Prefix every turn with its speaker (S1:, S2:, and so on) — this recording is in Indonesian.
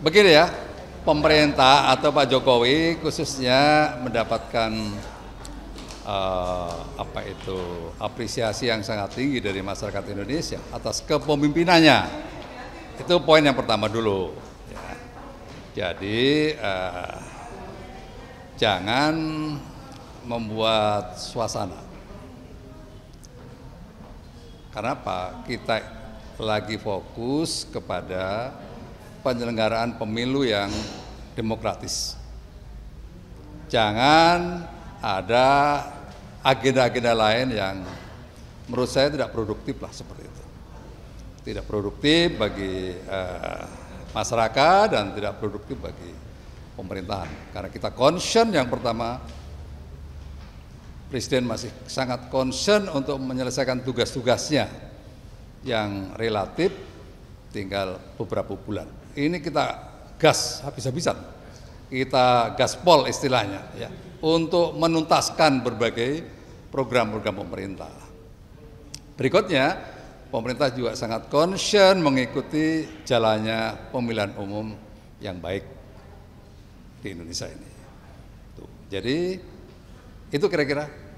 S1: begini ya, pemerintah atau Pak Jokowi khususnya mendapatkan uh, apa itu apresiasi yang sangat tinggi dari masyarakat Indonesia atas kepemimpinannya. Itu poin yang pertama dulu. Ya. Jadi uh, jangan membuat suasana. Kenapa kita lagi fokus kepada penyelenggaraan pemilu yang demokratis. Jangan ada agenda-agenda lain yang menurut saya tidak produktif lah seperti itu. Tidak produktif bagi eh, masyarakat dan tidak produktif bagi pemerintahan. Karena kita concern yang pertama, Presiden masih sangat concern untuk menyelesaikan tugas-tugasnya yang relatif tinggal beberapa bulan ini kita gas habis-habisan. Kita gaspol istilahnya ya untuk menuntaskan berbagai program-program pemerintah. Berikutnya, pemerintah juga sangat concern mengikuti jalannya pemilihan umum yang baik di Indonesia ini. Tuh. Jadi itu kira-kira